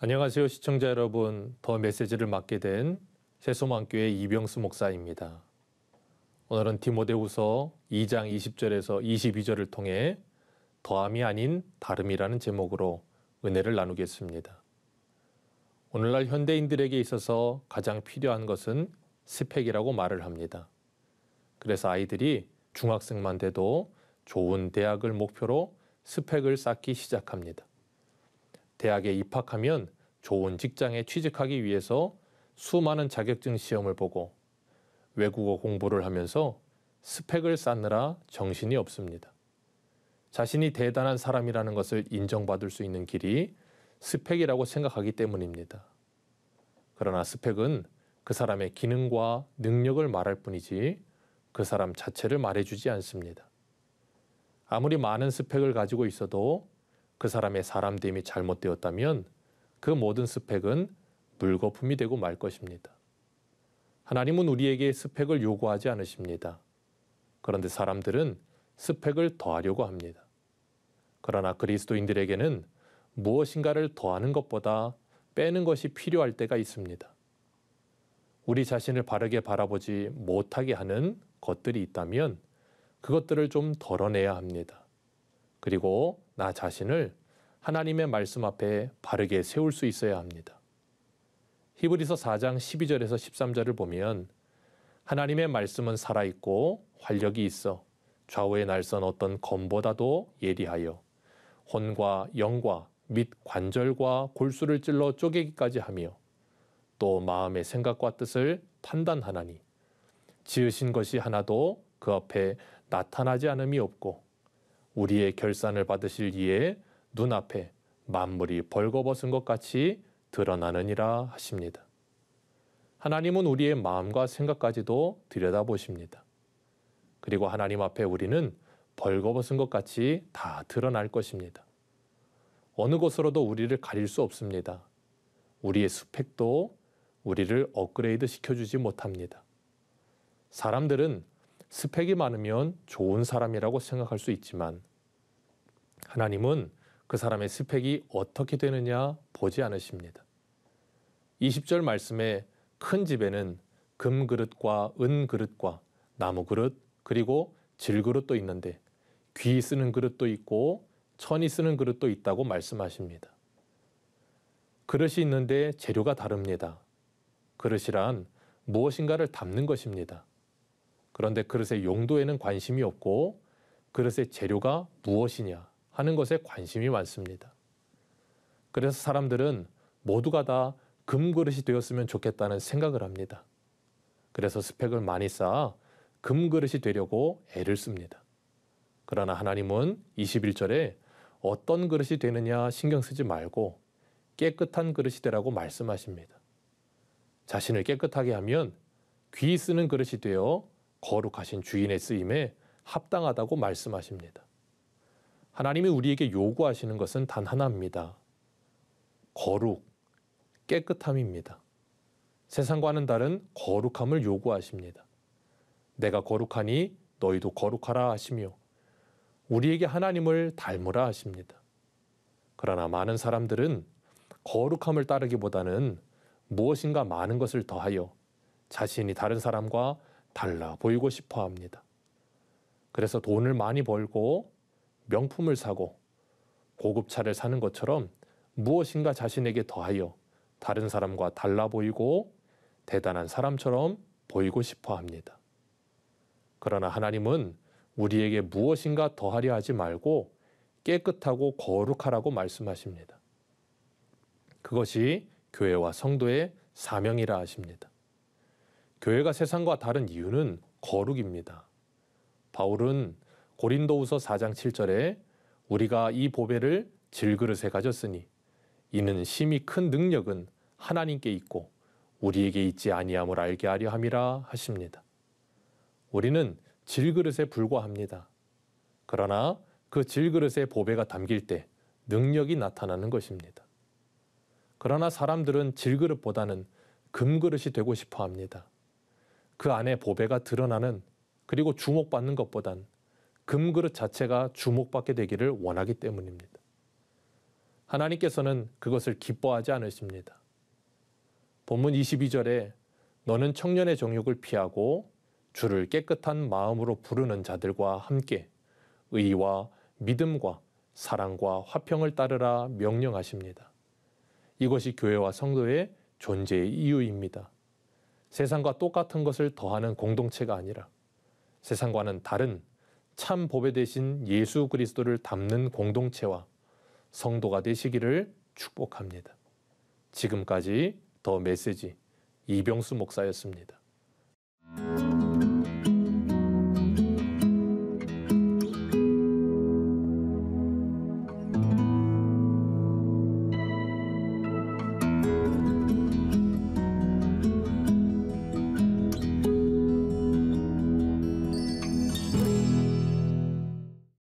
안녕하세요 시청자 여러분 더 메시지를 맡게 된세소망교회 이병수 목사입니다. 오늘은 디모데후서 2장 20절에서 22절을 통해 더함이 아닌 다름이라는 제목으로 은혜를 나누겠습니다. 오늘날 현대인들에게 있어서 가장 필요한 것은 스펙이라고 말을 합니다. 그래서 아이들이 중학생만 돼도 좋은 대학을 목표로 스펙을 쌓기 시작합니다. 대학에 입학하면 좋은 직장에 취직하기 위해서 수많은 자격증 시험을 보고 외국어 공부를 하면서 스펙을 쌓느라 정신이 없습니다. 자신이 대단한 사람이라는 것을 인정받을 수 있는 길이 스펙이라고 생각하기 때문입니다. 그러나 스펙은 그 사람의 기능과 능력을 말할 뿐이지 그 사람 자체를 말해주지 않습니다. 아무리 많은 스펙을 가지고 있어도 그 사람의 사람됨이 잘못되었다면 그 모든 스펙은 물거품이 되고 말 것입니다. 하나님은 우리에게 스펙을 요구하지 않으십니다. 그런데 사람들은 스펙을 더하려고 합니다. 그러나 그리스도인들에게는 무엇인가를 더하는 것보다 빼는 것이 필요할 때가 있습니다. 우리 자신을 바르게 바라보지 못하게 하는 것들이 있다면 그것들을 좀 덜어내야 합니다. 그리고 나 자신을 하나님의 말씀 앞에 바르게 세울 수 있어야 합니다. 히브리서 4장 12절에서 13절을 보면 하나님의 말씀은 살아있고 활력이 있어 좌우의 날선 어떤 검보다도 예리하여 혼과 영과 및 관절과 골수를 찔러 쪼개기까지 하며 또 마음의 생각과 뜻을 판단하나니 지으신 것이 하나도 그 앞에 나타나지 않음이 없고 우리의 결산을 받으실 이에 눈앞에 만물이 벌거벗은 것 같이 드러나느니라 하십니다. 하나님은 우리의 마음과 생각까지도 들여다보십니다. 그리고 하나님 앞에 우리는 벌거벗은 것 같이 다 드러날 것입니다. 어느 곳으로도 우리를 가릴 수 없습니다. 우리의 스펙도 우리를 업그레이드 시켜주지 못합니다. 사람들은 스펙이 많으면 좋은 사람이라고 생각할 수 있지만 하나님은 그 사람의 스펙이 어떻게 되느냐 보지 않으십니다. 20절 말씀에 큰 집에는 금 그릇과 은 그릇과 나무 그릇 그리고 질 그릇도 있는데 귀 쓰는 그릇도 있고 천이 쓰는 그릇도 있다고 말씀하십니다. 그릇이 있는데 재료가 다릅니다. 그릇이란 무엇인가를 담는 것입니다. 그런데 그릇의 용도에는 관심이 없고 그릇의 재료가 무엇이냐 하는 것에 관심이 많습니다. 그래서 사람들은 모두가 다 금그릇이 되었으면 좋겠다는 생각을 합니다. 그래서 스펙을 많이 쌓아 금그릇이 되려고 애를 씁니다. 그러나 하나님은 21절에 어떤 그릇이 되느냐 신경 쓰지 말고 깨끗한 그릇이 되라고 말씀하십니다. 자신을 깨끗하게 하면 귀 쓰는 그릇이 되어 거룩하신 주인의 쓰임에 합당하다고 말씀하십니다. 하나님이 우리에게 요구하시는 것은 단 하나입니다. 거룩, 깨끗함입니다. 세상과는 다른 거룩함을 요구하십니다. 내가 거룩하니 너희도 거룩하라 하시며 우리에게 하나님을 닮으라 하십니다. 그러나 많은 사람들은 거룩함을 따르기보다는 무엇인가 많은 것을 더하여 자신이 다른 사람과 달라 보이고 싶어 합니다. 그래서 돈을 많이 벌고 명품을 사고 고급차를 사는 것처럼 무엇인가 자신에게 더하여 다른 사람과 달라 보이고 대단한 사람처럼 보이고 싶어 합니다. 그러나 하나님은 우리에게 무엇인가 더하려 하지 말고 깨끗하고 거룩하라고 말씀하십니다. 그것이 교회와 성도의 사명이라 하십니다. 교회가 세상과 다른 이유는 거룩입니다. 바울은 고린도후서 4장 7절에 우리가 이 보배를 질그릇에 가졌으니 이는 심히 큰 능력은 하나님께 있고 우리에게 있지 아니함을 알게 하려 함이라 하십니다. 우리는 질그릇에 불과합니다. 그러나 그 질그릇에 보배가 담길 때 능력이 나타나는 것입니다. 그러나 사람들은 질그릇보다는 금그릇이 되고 싶어 합니다. 그 안에 보배가 드러나는 그리고 주목받는 것보단 금그릇 자체가 주목받게 되기를 원하기 때문입니다. 하나님께서는 그것을 기뻐하지 않으십니다. 본문 22절에 너는 청년의 정욕을 피하고 주를 깨끗한 마음으로 부르는 자들과 함께 의와 믿음과 사랑과 화평을 따르라 명령하십니다. 이것이 교회와 성도의 존재의 이유입니다. 세상과 똑같은 것을 더하는 공동체가 아니라 세상과는 다른 참 보배 되신 예수 그리스도를 담는 공동체와 성도가 되시기를 축복합니다. 지금까지 더 메시지 이병수 목사였습니다.